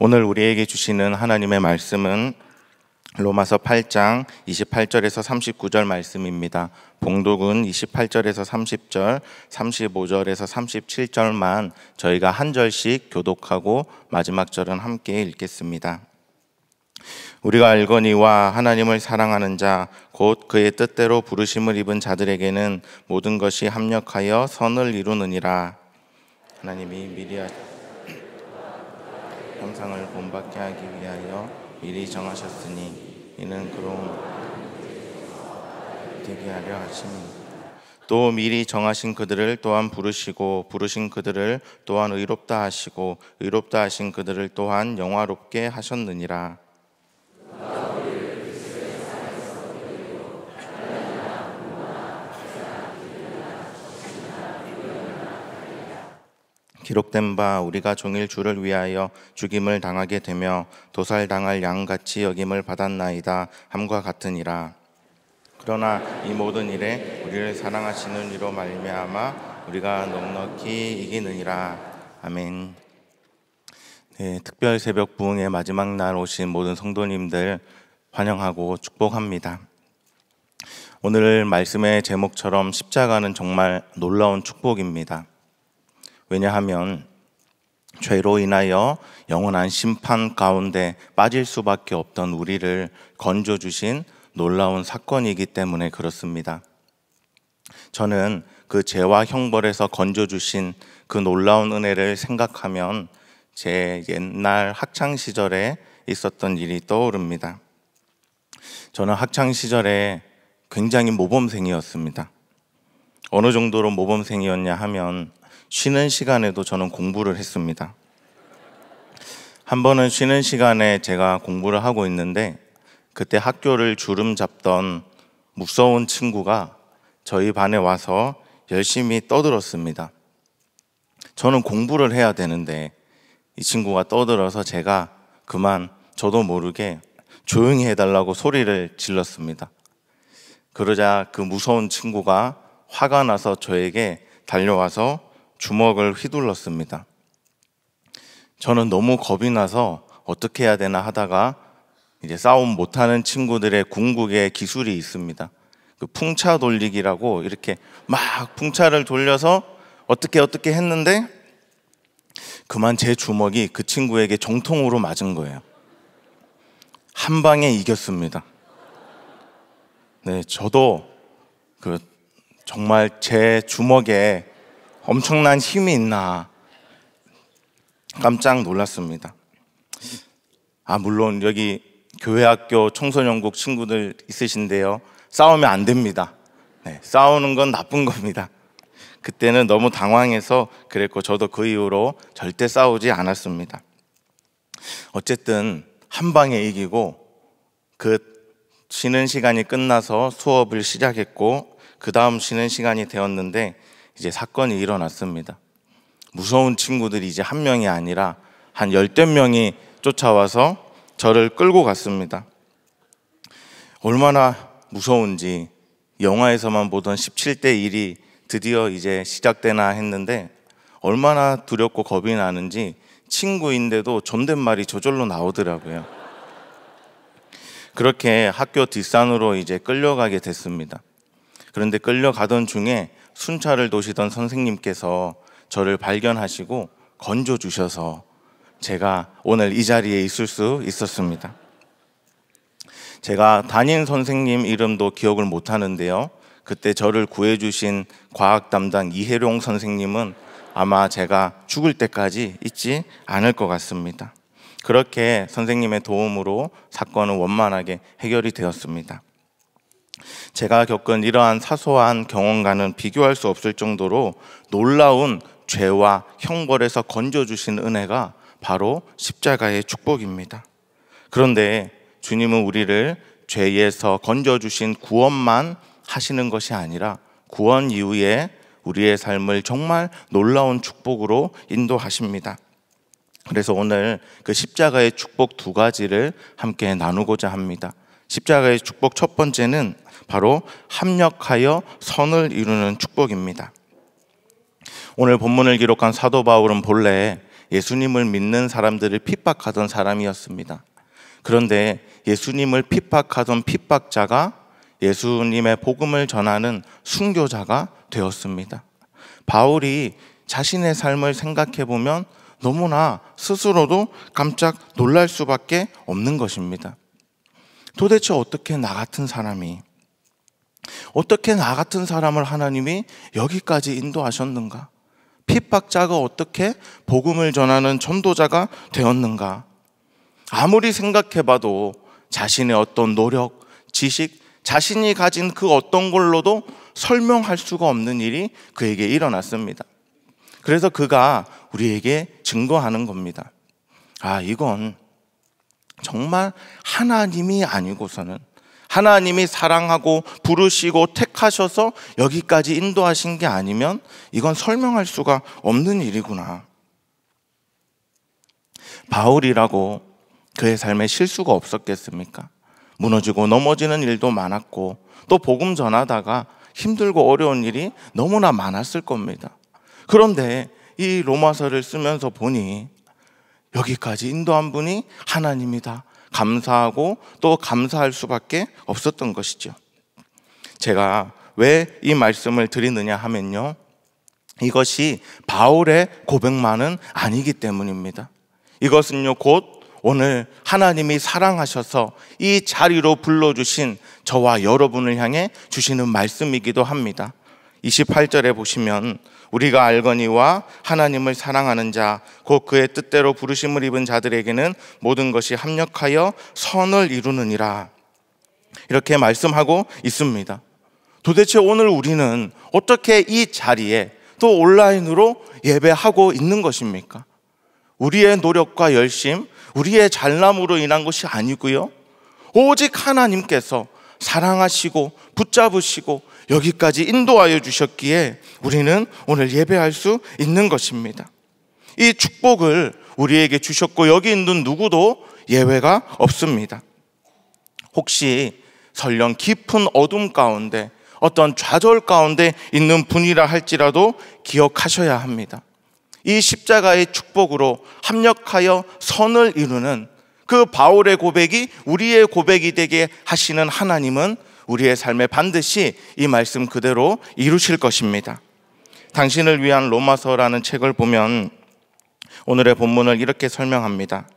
오늘 우리에게 주시는 하나님의 말씀은 로마서 8장 28절에서 39절 말씀입니다. 봉독은 28절에서 30절, 35절에서 37절만 저희가 한 절씩 교독하고 마지막 절은 함께 읽겠습니다. 우리가 알거니와 하나님을 사랑하는 자, 곧 그의 뜻대로 부르심을 입은 자들에게는 모든 것이 합력하여 선을 이루느니라. 하나님이 미리 하셨 형상을 본받게 하기 위하여 미리 정하셨으니 이는 그로 대비 하려 하심이니 또 미리 정하신 그들을 또한 부르시고 부르신 그들을 또한 의롭다 하시고 의롭다 하신 그들을 또한 영화롭게 하셨느니라. 기록된 바 우리가 종일 주를 위하여 죽임을 당하게 되며 도살당할 양같이 여김을 받았나이다 함과 같으니라 그러나 이 모든 일에 우리를 사랑하시는 이로 말미암아 우리가 넉넉히 이기느니라 아멘 네, 특별 새벽 부흥의 마지막 날 오신 모든 성도님들 환영하고 축복합니다. 오늘 말씀의 제목처럼 십자가는 정말 놀라운 축복입니다. 왜냐하면 죄로 인하여 영원한 심판 가운데 빠질 수밖에 없던 우리를 건져 주신 놀라운 사건이기 때문에 그렇습니다. 저는 그 죄와 형벌에서 건져 주신 그 놀라운 은혜를 생각하면 제 옛날 학창 시절에 있었던 일이 떠오릅니다. 저는 학창 시절에 굉장히 모범생이었습니다. 어느 정도로 모범생이었냐 하면 쉬는 시간에도 저는 공부를 했습니다. 한 번은 쉬는 시간에 제가 공부를 하고 있는데 그때 학교를 주름 잡던 무서운 친구가 저희 반에 와서 열심히 떠들었습니다. 저는 공부를 해야 되는데 이 친구가 떠들어서 제가 그만 저도 모르게 조용히 해달라고 소리를 질렀습니다. 그러자 그 무서운 친구가 화가 나서 저에게 달려와서 주먹을 휘둘렀습니다. 저는 너무 겁이 나서 어떻게 해야 되나 하다가 이제 싸움 못하는 친구들의 궁극의 기술이 있습니다. 그 풍차 돌리기라고 이렇게 막 풍차를 돌려서 어떻게 어떻게 했는데 그만 제 주먹이 그 친구에게 정통으로 맞은 거예요. 한 방에 이겼습니다. 네, 저도 그 정말 제 주먹에 엄청난 힘이 있나 깜짝 놀랐습니다. 아, 물론 여기 교회학교 청소년국 친구들 있으신데요. 싸우면 안 됩니다. 네, 싸우는 건 나쁜 겁니다. 그때는 너무 당황해서 그랬고 저도 그 이후로 절대 싸우지 않았습니다. 어쨌든 한 방에 이기고 그 쉬는 시간이 끝나서 수업을 시작했고 그 다음 쉬는 시간이 되었는데 이제 사건이 일어났습니다. 무서운 친구들이 이제 한 명이 아니라 한 열댓 명이 쫓아와서 저를 끌고 갔습니다. 얼마나 무서운지 영화에서만 보던 17대 1이 드디어 이제 시작되나 했는데 얼마나 두렵고 겁이 나는지 친구인데도 존댓말이 저절로 나오더라고요. 그렇게 학교 뒷산으로 이제 끌려가게 됐습니다. 그런데 끌려가던 중에 순찰을 도시던 선생님께서 저를 발견하시고 건져 주셔서 제가 오늘 이 자리에 있을 수 있었습니다. 제가 담임 선생님 이름도 기억을 못 하는데요. 그때 저를 구해 주신 과학 담당 이혜룡 선생님은 아마 제가 죽을 때까지 잊지 않을 것 같습니다. 그렇게 선생님의 도움으로 사건은 원만하게 해결이 되었습니다. 제가 겪은 이러한 사소한 경험과는 비교할 수 없을 정도로 놀라운 죄와 형벌에서 건져주신 은혜가 바로 십자가의 축복입니다. 그런데 주님은 우리를 죄에서 건져주신 구원만 하시는 것이 아니라 구원 이후에 우리의 삶을 정말 놀라운 축복으로 인도하십니다. 그래서 오늘 그 십자가의 축복 두 가지를 함께 나누고자 합니다. 십자가의 축복 첫 번째는 바로 합력하여 선을 이루는 축복입니다. 오늘 본문을 기록한 사도 바울은 본래 예수님을 믿는 사람들을 핍박하던 사람이었습니다. 그런데 예수님을 핍박하던 핍박자가 예수님의 복음을 전하는 순교자가 되었습니다. 바울이 자신의 삶을 생각해 보면 너무나 스스로도 깜짝 놀랄 수밖에 없는 것입니다. 도대체 어떻게 나 같은 사람이 어떻게 나 같은 사람을 하나님이 여기까지 인도하셨는가? 핍박자가 어떻게 복음을 전하는 전도자가 되었는가? 아무리 생각해봐도 자신의 어떤 노력, 지식, 자신이 가진 그 어떤 걸로도 설명할 수가 없는 일이 그에게 일어났습니다. 그래서 그가 우리에게 증거하는 겁니다. 아, 이건 정말 하나님이 아니고서는 하나님이 사랑하고 부르시고 택하셔서 여기까지 인도하신 게 아니면 이건 설명할 수가 없는 일이구나. 바울이라고 그의 삶에 실수가 없었겠습니까? 무너지고 넘어지는 일도 많았고 또 복음 전하다가 힘들고 어려운 일이 너무나 많았을 겁니다. 그런데 이 로마서를 쓰면서 보니 여기까지 인도한 분이 하나님이다. 감사하고 또 감사할 수밖에 없었던 것이죠. 제가 왜 이 말씀을 드리느냐 하면요. 이것이 바울의 고백만은 아니기 때문입니다. 이것은요, 곧 오늘 하나님이 사랑하셔서 이 자리로 불러주신 저와 여러분을 향해 주시는 말씀이기도 합니다. 28절에 보시면 우리가 알거니와 하나님을 사랑하는 자, 곧 그의 뜻대로 부르심을 입은 자들에게는 모든 것이 합력하여 선을 이루느니라. 이렇게 말씀하고 있습니다. 도대체 오늘 우리는 어떻게 이 자리에 또 온라인으로 예배하고 있는 것입니까? 우리의 노력과 열심, 우리의 잘남으로 인한 것이 아니고요. 오직 하나님께서 사랑하시고 붙잡으시고 여기까지 인도하여 주셨기에 우리는 오늘 예배할 수 있는 것입니다. 이 축복을 우리에게 주셨고 여기 있는 누구도 예외가 없습니다. 혹시 설령 깊은 어둠 가운데 어떤 좌절 가운데 있는 분이라 할지라도 기억하셔야 합니다. 이 십자가의 축복으로 합력하여 선을 이루는 그 바울의 고백이 우리의 고백이 되게 하시는 하나님은 우리의 삶에 반드시 이 말씀 그대로 이루실 것입니다. 당신을 위한 로마서라는 책을 보면 오늘의 본문을 이렇게 설명합니다.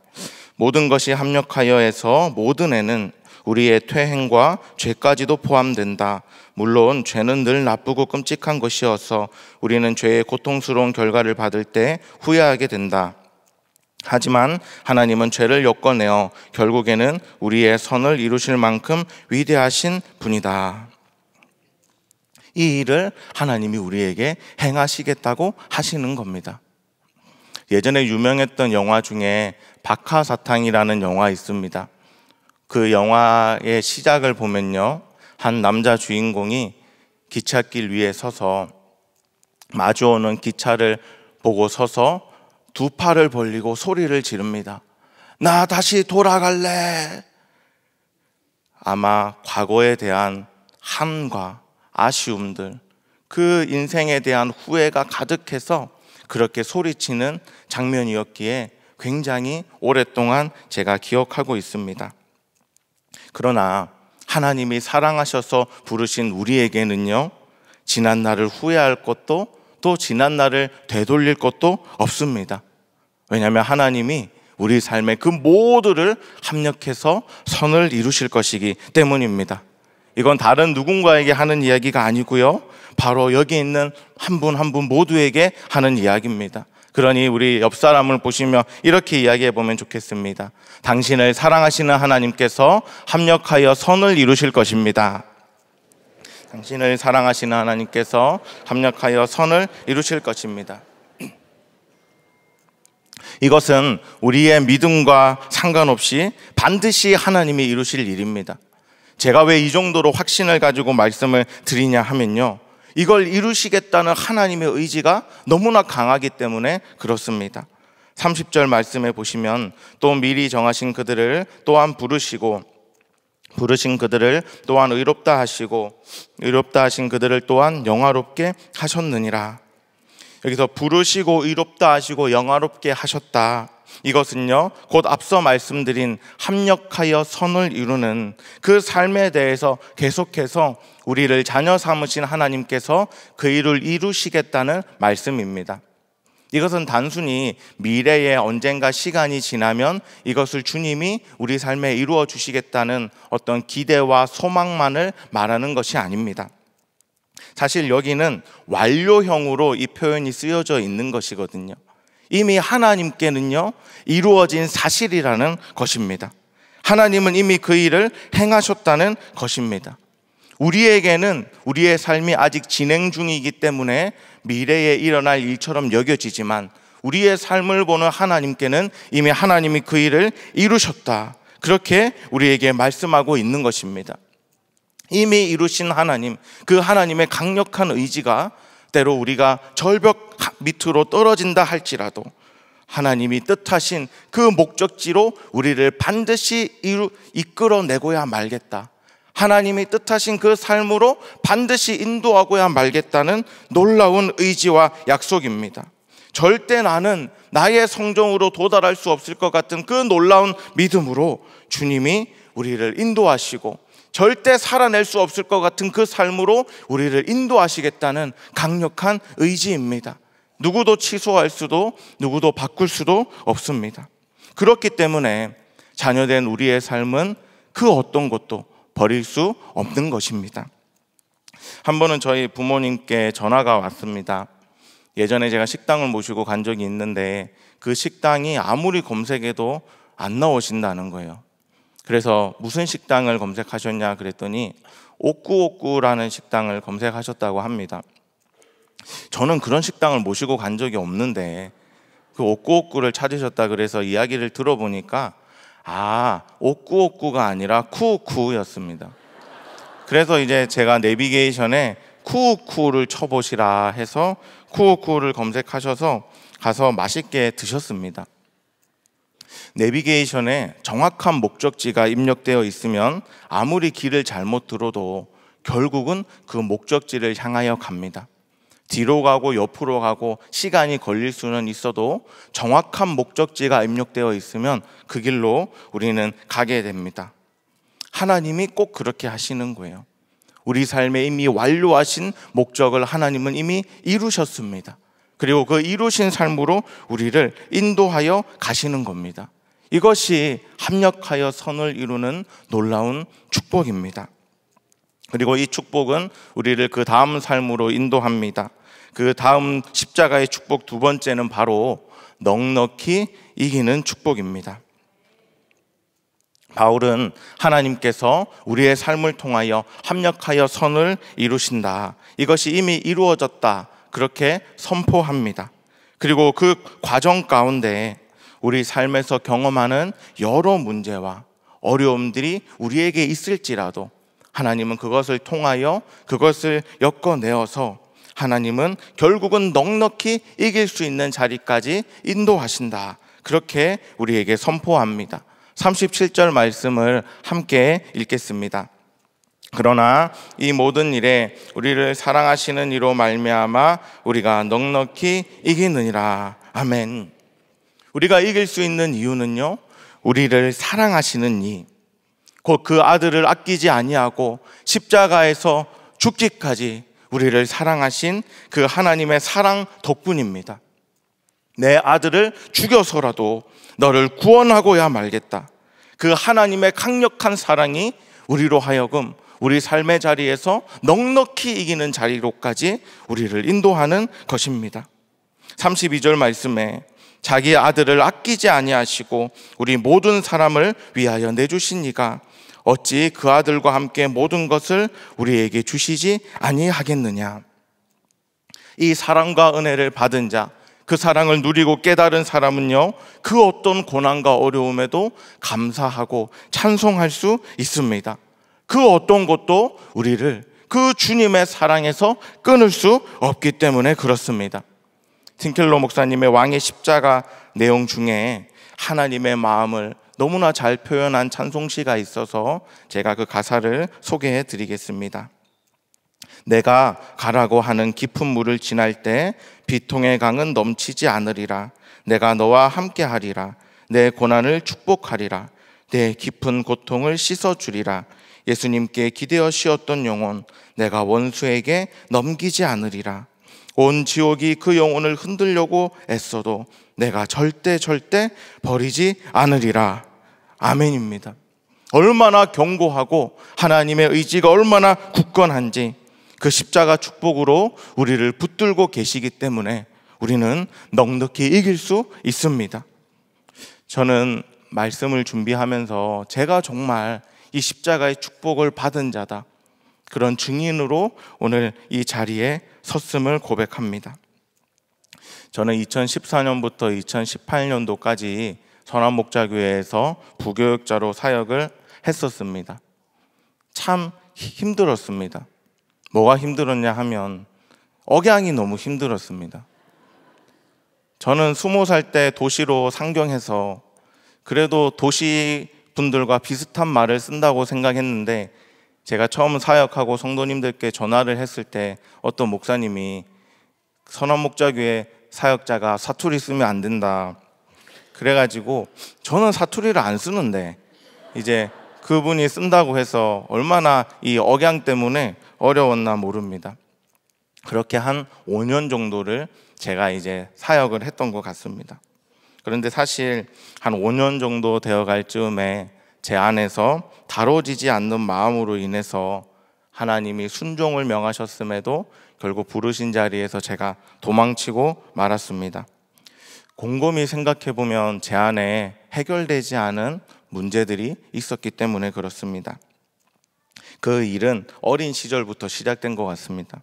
모든 것이 합력하여에서 모든 애는 우리의 퇴행과 죄까지도 포함된다. 물론 죄는 늘 나쁘고 끔찍한 것이어서 우리는 죄의 고통스러운 결과를 받을 때 후회하게 된다. 하지만 하나님은 죄를 엮어내어 결국에는 우리의 선을 이루실 만큼 위대하신 분이다. 이 일을 하나님이 우리에게 행하시겠다고 하시는 겁니다. 예전에 유명했던 영화 중에 박하사탕이라는 영화 있습니다. 그 영화의 시작을 보면요. 한 남자 주인공이 기찻길 위에 서서 마주오는 기차를 보고 서서 두 팔을 벌리고 소리를 지릅니다. 나 다시 돌아갈래. 아마 과거에 대한 함과 아쉬움들, 그 인생에 대한 후회가 가득해서 그렇게 소리치는 장면이었기에 굉장히 오랫동안 제가 기억하고 있습니다. 그러나 하나님이 사랑하셔서 부르신 우리에게는요, 지난 날을 후회할 것도 또 지난 날을 되돌릴 것도 없습니다. 왜냐하면 하나님이 우리 삶의 그 모두를 합력해서 선을 이루실 것이기 때문입니다. 이건 다른 누군가에게 하는 이야기가 아니고요. 바로 여기 있는 한 분 한분 한 분 모두에게 하는 이야기입니다. 그러니 우리 옆 사람을 보시며 이렇게 이야기해 보면 좋겠습니다. 당신을 사랑하시는 하나님께서 합력하여 선을 이루실 것입니다. 당신을 사랑하시는 하나님께서 합력하여 선을 이루실 것입니다. 이것은 우리의 믿음과 상관없이 반드시 하나님이 이루실 일입니다. 제가 왜 이 정도로 확신을 가지고 말씀을 드리냐 하면요. 이걸 이루시겠다는 하나님의 의지가 너무나 강하기 때문에 그렇습니다. 30절 말씀에 보시면 또 미리 정하신 그들을 또한 부르시고 부르신 그들을 또한 의롭다 하시고 의롭다 하신 그들을 또한 영화롭게 하셨느니라. 여기서 부르시고 의롭다 하시고 영화롭게 하셨다. 이것은요, 곧 앞서 말씀드린 합력하여 선을 이루는 그 삶에 대해서 계속해서 우리를 자녀 삼으신 하나님께서 그 일을 이루시겠다는 말씀입니다. 이것은 단순히 미래에 언젠가 시간이 지나면 이것을 주님이 우리 삶에 이루어 주시겠다는 어떤 기대와 소망만을 말하는 것이 아닙니다. 사실 여기는 완료형으로 이 표현이 쓰여져 있는 것이거든요. 이미 하나님께는요, 이루어진 사실이라는 것입니다. 하나님은 이미 그 일을 행하셨다는 것입니다. 우리에게는 우리의 삶이 아직 진행 중이기 때문에 미래에 일어날 일처럼 여겨지지만 우리의 삶을 보는 하나님께는 이미 하나님이 그 일을 이루셨다. 그렇게 우리에게 말씀하고 있는 것입니다. 이미 이루신 하나님, 그 하나님의 강력한 의지가 때로 우리가 절벽 밑으로 떨어진다 할지라도 하나님이 뜻하신 그 목적지로 우리를 반드시 이끌어내고야 말겠다. 하나님이 뜻하신 그 삶으로 반드시 인도하고야 말겠다는 놀라운 의지와 약속입니다. 절대 나는 나의 성정으로 도달할 수 없을 것 같은 그 놀라운 믿음으로 주님이 우리를 인도하시고 절대 살아낼 수 없을 것 같은 그 삶으로 우리를 인도하시겠다는 강력한 의지입니다. 누구도 취소할 수도 누구도 바꿀 수도 없습니다. 그렇기 때문에 자녀된 우리의 삶은 그 어떤 것도 버릴 수 없는 것입니다. 한 번은 저희 부모님께 전화가 왔습니다. 예전에 제가 식당을 모시고 간 적이 있는데 그 식당이 아무리 검색해도 안 나오신다는 거예요. 그래서 무슨 식당을 검색하셨냐 그랬더니 옥구옥구라는 식당을 검색하셨다고 합니다. 저는 그런 식당을 모시고 간 적이 없는데 그 옥구옥구를 찾으셨다 그래서 이야기를 들어보니까 아 옥구옥구가 아니라 쿠쿠였습니다. 우 그래서 이제 제가 내비게이션에 쿠쿠를 우 쳐보시라 해서 쿠쿠를 우 검색하셔서 가서 맛있게 드셨습니다. 내비게이션에 정확한 목적지가 입력되어 있으면 아무리 길을 잘못 들어도 결국은 그 목적지를 향하여 갑니다. 뒤로 가고 옆으로 가고 시간이 걸릴 수는 있어도 정확한 목적지가 입력되어 있으면 그 길로 우리는 가게 됩니다. 하나님이 꼭 그렇게 하시는 거예요. 우리 삶에 이미 완료하신 목적을 하나님은 이미 이루셨습니다. 그리고 그 이루신 삶으로 우리를 인도하여 가시는 겁니다. 이것이 합력하여 선을 이루는 놀라운 축복입니다. 그리고 이 축복은 우리를 그 다음 삶으로 인도합니다. 그 다음 십자가의 축복 두 번째는 바로 넉넉히 이기는 축복입니다. 바울은 하나님께서 우리의 삶을 통하여 합력하여 선을 이루신다. 이것이 이미 이루어졌다. 그렇게 선포합니다. 그리고 그 과정 가운데 우리 삶에서 경험하는 여러 문제와 어려움들이 우리에게 있을지라도 하나님은 그것을 통하여 그것을 엮어내어서 하나님은 결국은 넉넉히 이길 수 있는 자리까지 인도하신다. 그렇게 우리에게 선포합니다. 37절 말씀을 함께 읽겠습니다. 그러나 이 모든 일에 우리를 사랑하시는 이로 말미암아 우리가 넉넉히 이기느니라. 아멘. 우리가 이길 수 있는 이유는요. 우리를 사랑하시는 이. 곧 그 아들을 아끼지 아니하고 십자가에서 죽기까지 우리를 사랑하신 그 하나님의 사랑 덕분입니다. 내 아들을 죽여서라도 너를 구원하고야 말겠다. 그 하나님의 강력한 사랑이 우리로 하여금 우리 삶의 자리에서 넉넉히 이기는 자리로까지 우리를 인도하는 것입니다. 32절 말씀에 자기 아들을 아끼지 아니하시고 우리 모든 사람을 위하여 내주시니가 어찌 그 아들과 함께 모든 것을 우리에게 주시지 아니하겠느냐. 이 사랑과 은혜를 받은 자, 그 사랑을 누리고 깨달은 사람은요, 그 어떤 고난과 어려움에도 감사하고 찬송할 수 있습니다. 그 어떤 것도 우리를 그 주님의 사랑에서 끊을 수 없기 때문에 그렇습니다. 팅켈러 목사님의 왕의 십자가 내용 중에 하나님의 마음을 너무나 잘 표현한 찬송시가 있어서 제가 그 가사를 소개해 드리겠습니다. 내가 가라고 하는 깊은 물을 지날 때 비통의 강은 넘치지 않으리라. 내가 너와 함께 하리라. 내 고난을 축복하리라. 내 깊은 고통을 씻어 주리라. 예수님께 기대어쉬었던 영혼 내가 원수에게 넘기지 않으리라. 온 지옥이 그 영혼을 흔들려고 애써도 내가 절대 절대 버리지 않으리라. 아멘입니다. 얼마나 경고하고 하나님의 의지가 얼마나 굳건한지 그 십자가 축복으로 우리를 붙들고 계시기 때문에 우리는 넉넉히 이길 수 있습니다. 저는 말씀을 준비하면서 제가 정말 이 십자가의 축복을 받은 자다. 그런 증인으로 오늘 이 자리에 섰음을 고백합니다. 저는 2014년부터 2018년도까지 선한목자교회에서 부교육자로 사역을 했었습니다. 참 힘들었습니다. 뭐가 힘들었냐 하면 억양이 너무 힘들었습니다. 저는 스무 살 때 도시로 상경해서 그래도 도시 분들과 비슷한 말을 쓴다고 생각했는데 제가 처음 사역하고 성도님들께 전화를 했을 때 어떤 목사님이 선언 목자교회 사역자가 사투리 쓰면 안 된다. 그래가지고 저는 사투리를 안 쓰는데 이제 그분이 쓴다고 해서 얼마나 이 억양 때문에 어려웠나 모릅니다. 그렇게 한 5년 정도를 제가 이제 사역을 했던 것 같습니다. 그런데 사실 한 5년 정도 되어갈 즈음에 제 안에서 다뤄지지 않는 마음으로 인해서 하나님이 순종을 명하셨음에도 결국 부르신 자리에서 제가 도망치고 말았습니다. 곰곰이 생각해 보면 제 안에 해결되지 않은 문제들이 있었기 때문에 그렇습니다. 그 일은 어린 시절부터 시작된 것 같습니다.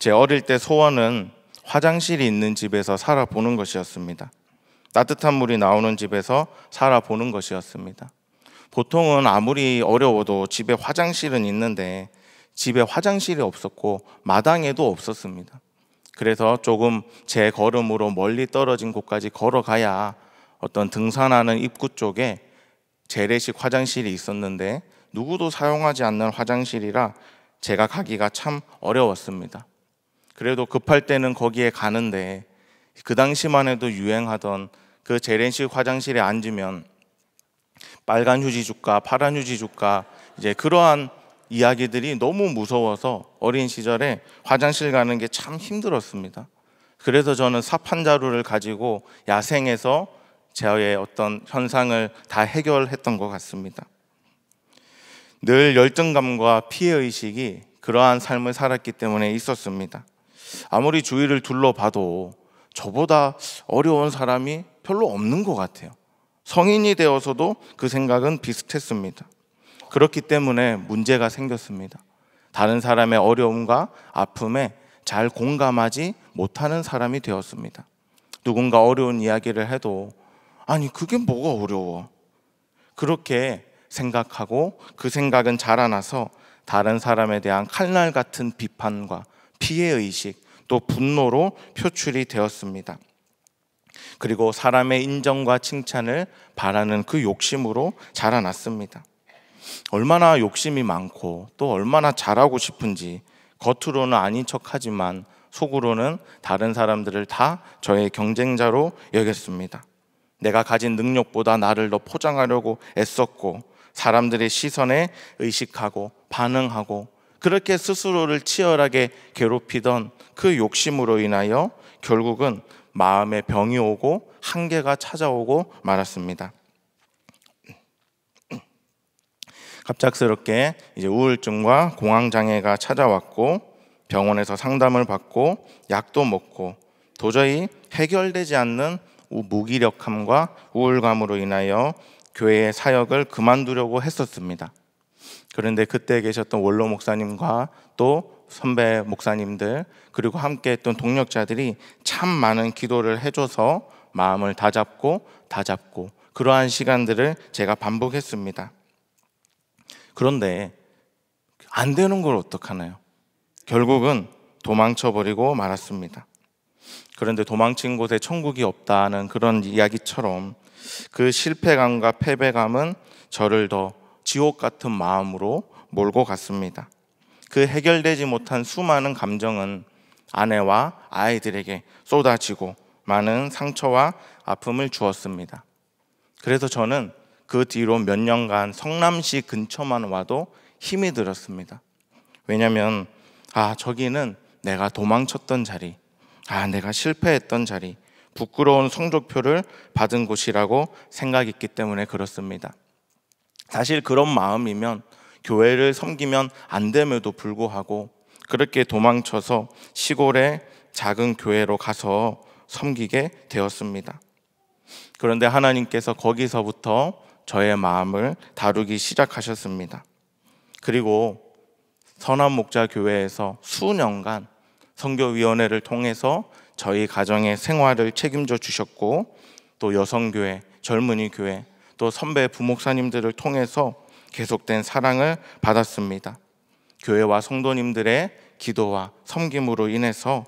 제 어릴 때 소원은 화장실이 있는 집에서 살아보는 것이었습니다. 따뜻한 물이 나오는 집에서 살아보는 것이었습니다. 보통은 아무리 어려워도 집에 화장실은 있는데 집에 화장실이 없었고 마당에도 없었습니다. 그래서 조금 제 걸음으로 멀리 떨어진 곳까지 걸어가야 어떤 등산하는 입구 쪽에 재래식 화장실이 있었는데 누구도 사용하지 않는 화장실이라 제가 가기가 참 어려웠습니다. 그래도 급할 때는 거기에 가는데 그 당시만 해도 유행하던 그 재래식 화장실에 앉으면 빨간 휴지줄까 파란 휴지줄까 이제 그러한 이야기들이 너무 무서워서 어린 시절에 화장실 가는 게 참 힘들었습니다. 그래서 저는 사판 자루를 가지고 야생에서 제어의 어떤 현상을 다 해결했던 것 같습니다. 늘 열등감과 피해 의식이 그러한 삶을 살았기 때문에 있었습니다. 아무리 주위를 둘러봐도 저보다 어려운 사람이 별로 없는 것 같아요. 성인이 되어서도 그 생각은 비슷했습니다. 그렇기 때문에 문제가 생겼습니다. 다른 사람의 어려움과 아픔에 잘 공감하지 못하는 사람이 되었습니다. 누군가 어려운 이야기를 해도 아니 그게 뭐가 어려워 그렇게 생각하고 그 생각은 자라나서 다른 사람에 대한 칼날 같은 비판과 피해 의식 또 분노로 표출이 되었습니다. 그리고 사람의 인정과 칭찬을 바라는 그 욕심으로 자라났습니다. 얼마나 욕심이 많고 또 얼마나 잘하고 싶은지 겉으로는 아닌 척하지만 속으로는 다른 사람들을 다 저의 경쟁자로 여겼습니다. 내가 가진 능력보다 나를 더 포장하려고 애썼고 사람들의 시선에 의식하고 반응하고 그렇게 스스로를 치열하게 괴롭히던 그 욕심으로 인하여 결국은 마음에 병이 오고 한계가 찾아오고 말았습니다. 갑작스럽게 이제 우울증과 공황 장애가 찾아왔고 병원에서 상담을 받고 약도 먹고 도저히 해결되지 않는 무기력함과 우울감으로 인하여 교회의 사역을 그만두려고 했었습니다. 그런데 그때 계셨던 원로 목사님과 또 선배 목사님들 그리고 함께 했던 동력자들이 참 많은 기도를 해줘서 마음을 다잡고 다잡고 그러한 시간들을 제가 반복했습니다. 그런데 안 되는 걸 어떡하나요? 결국은 도망쳐버리고 말았습니다. 그런데 도망친 곳에 천국이 없다는 그런 이야기처럼 그 실패감과 패배감은 저를 더 지옥 같은 마음으로 몰고 갔습니다. 그 해결되지 못한 수많은 감정은 아내와 아이들에게 쏟아지고 많은 상처와 아픔을 주었습니다. 그래서 저는 그 뒤로 몇 년간 성남시 근처만 와도 힘이 들었습니다. 왜냐면, 아, 저기는 내가 도망쳤던 자리, 아, 내가 실패했던 자리, 부끄러운 성적표를 받은 곳이라고 생각했기 때문에 그렇습니다. 사실 그런 마음이면 교회를 섬기면 안 됨에도 불구하고 그렇게 도망쳐서 시골의 작은 교회로 가서 섬기게 되었습니다. 그런데 하나님께서 거기서부터 저의 마음을 다루기 시작하셨습니다. 그리고 선한 목자 교회에서 수년간 선교위원회를 통해서 저희 가정의 생활을 책임져 주셨고 또 여성교회, 젊은이 교회, 또 선배 부목사님들을 통해서 계속된 사랑을 받았습니다. 교회와 성도님들의 기도와 섬김으로 인해서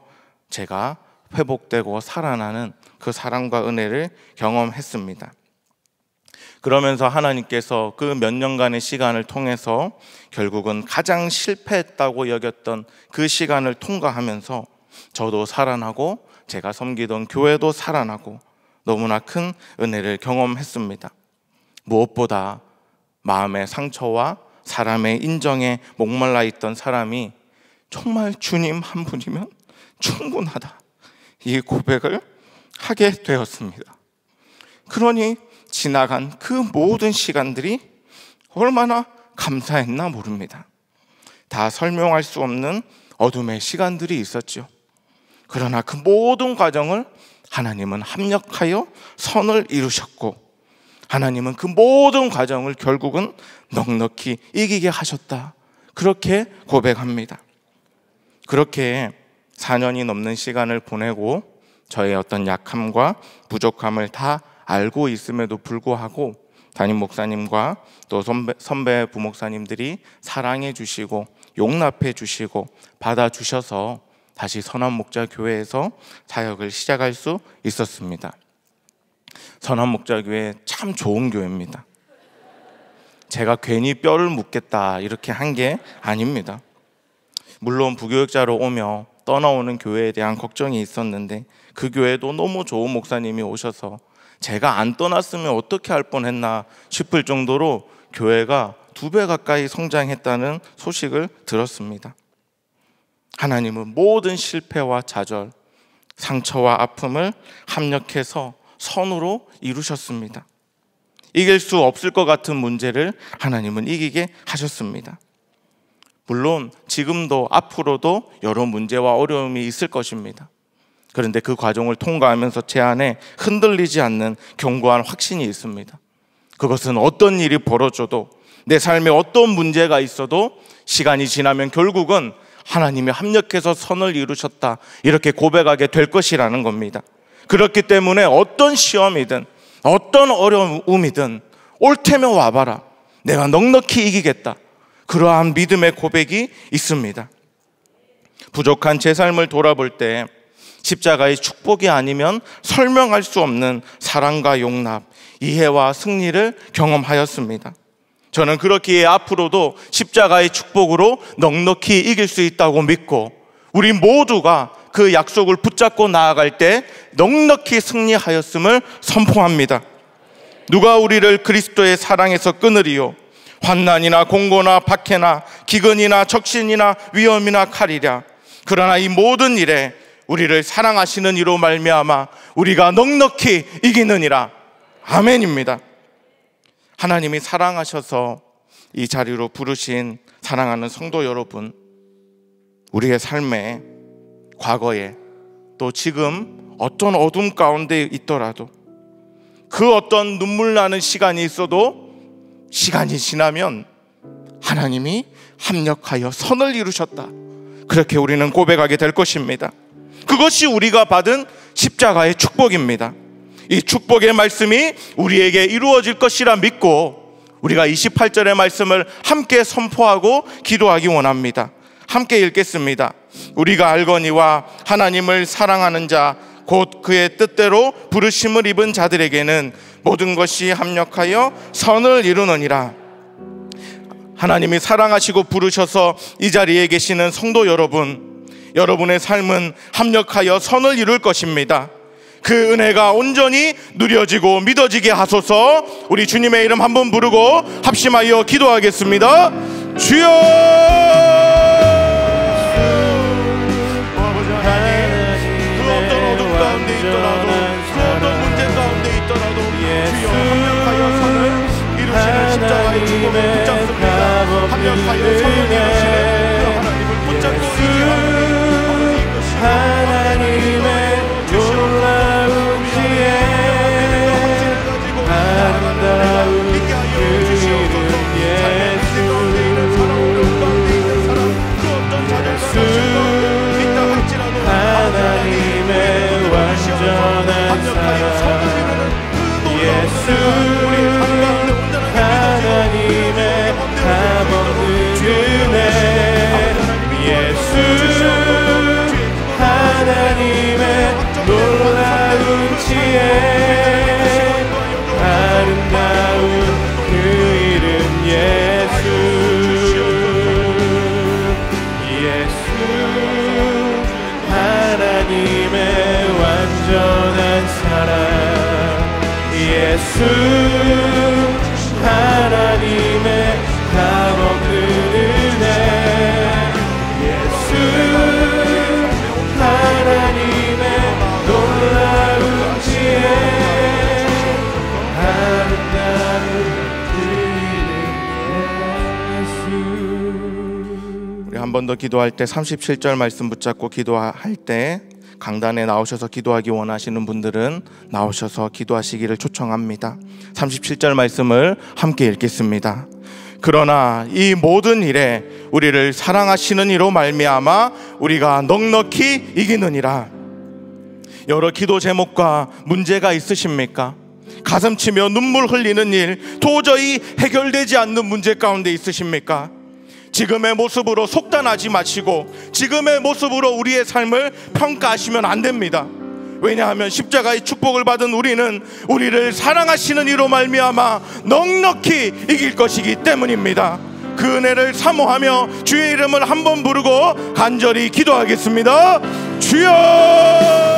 제가 회복되고 살아나는 그 사랑과 은혜를 경험했습니다. 그러면서 하나님께서 그 몇 년간의 시간을 통해서 결국은 가장 실패했다고 여겼던 그 시간을 통과하면서 저도 살아나고 제가 섬기던 교회도 살아나고 너무나 큰 은혜를 경험했습니다. 무엇보다 마음의 상처와 사람의 인정에 목말라 있던 사람이 정말 주님 한 분이면 충분하다. 이 고백을 하게 되었습니다. 그러니 지나간 그 모든 시간들이 얼마나 감사했나 모릅니다. 다 설명할 수 없는 어둠의 시간들이 있었죠. 그러나 그 모든 과정을 하나님은 합력하여 선을 이루셨고 하나님은 그 모든 과정을 결국은 넉넉히 이기게 하셨다. 그렇게 고백합니다. 그렇게 4년이 넘는 시간을 보내고 저의 어떤 약함과 부족함을 다 알고 있음에도 불구하고 담임 목사님과 또 선배, 선배 부목사님들이 사랑해 주시고 용납해 주시고 받아 주셔서 다시 선한 목자 교회에서 사역을 시작할 수 있었습니다. 선한목자교회 참 좋은 교회입니다. 제가 괜히 뼈를 묻겠다 이렇게 한 게 아닙니다. 물론 부교육자로 오며 떠나오는 교회에 대한 걱정이 있었는데 그 교회도 너무 좋은 목사님이 오셔서 제가 안 떠났으면 어떻게 할 뻔했나 싶을 정도로 교회가 두 배 가까이 성장했다는 소식을 들었습니다. 하나님은 모든 실패와 좌절, 상처와 아픔을 합력해서 선으로 이루셨습니다. 이길 수 없을 것 같은 문제를 하나님은 이기게 하셨습니다. 물론 지금도 앞으로도 여러 문제와 어려움이 있을 것입니다. 그런데 그 과정을 통과하면서 제 안에 흔들리지 않는 견고한 확신이 있습니다. 그것은 어떤 일이 벌어져도 내 삶에 어떤 문제가 있어도 시간이 지나면 결국은 하나님이 합력해서 선을 이루셨다. 이렇게 고백하게 될 것이라는 겁니다. 그렇기 때문에 어떤 시험이든 어떤 어려움이든 올테면 와봐라. 내가 넉넉히 이기겠다. 그러한 믿음의 고백이 있습니다. 부족한 제 삶을 돌아볼 때 십자가의 축복이 아니면 설명할 수 없는 사랑과 용납, 이해와 승리를 경험하였습니다. 저는 그렇기에 앞으로도 십자가의 축복으로 넉넉히 이길 수 있다고 믿고 우리 모두가 그 약속을 붙잡고 나아갈 때 넉넉히 승리하였음을 선포합니다. 누가 우리를 그리스도의 사랑에서 끊으리요? 환난이나 공고나 박해나 기근이나 적신이나 위험이나 칼이랴. 그러나 이 모든 일에 우리를 사랑하시는 이로 말미암아 우리가 넉넉히 이기느니라. 아멘입니다. 하나님이 사랑하셔서 이 자리로 부르신 사랑하는 성도 여러분, 우리의 삶에 과거에 또 지금 어떤 어둠 가운데 있더라도 그 어떤 눈물 나는 시간이 있어도 시간이 지나면 하나님이 합력하여 선을 이루셨다. 그렇게 우리는 고백하게 될 것입니다. 그것이 우리가 받은 십자가의 축복입니다. 이 축복의 말씀이 우리에게 이루어질 것이라 믿고 우리가 28절의 말씀을 함께 선포하고 기도하기 원합니다. 함께 읽겠습니다. 우리가 알거니와 하나님을 사랑하는 자, 곧 그의 뜻대로 부르심을 입은 자들에게는 모든 것이 합력하여 선을 이루느니라. 하나님이 사랑하시고 부르셔서 이 자리에 계시는 성도 여러분, 여러분의 삶은 합력하여 선을 이룰 것입니다. 그 은혜가 온전히 누려지고 믿어지게 하소서 우리 주님의 이름 한 번 부르고 합심하여 기도하겠습니다. 주여! 있더라도 어떤 문제 가운데 있더라도 주여 합력하여 선을 이루시는 십자가의 주범에 붙잡습니다 합력하여 선을 이루시는 예수 하나님의 감옥들을 내 예수 하나님의 놀라운 지혜 우리 한 번 더 기도할 때 37절 말씀 붙잡고 기도할 때 강단에 나오셔서 기도하기 원하시는 분들은 나오셔서 기도하시기를 초청합니다. 37절 말씀을 함께 읽겠습니다. 그러나 이 모든 일에 우리를 사랑하시는 이로 말미암아 우리가 넉넉히 이기느니라. 여러 기도 제목과 문제가 있으십니까? 가슴 치며 눈물 흘리는 일, 도저히 해결되지 않는 문제 가운데 있으십니까? 지금의 모습으로 속단하지 마시고 지금의 모습으로 우리의 삶을 평가하시면 안 됩니다. 왜냐하면 십자가의 축복을 받은 우리는 우리를 사랑하시는 이로 말미암아 넉넉히 이길 것이기 때문입니다. 그 은혜를 사모하며 주의 이름을 한 번 부르고 간절히 기도하겠습니다. 주여!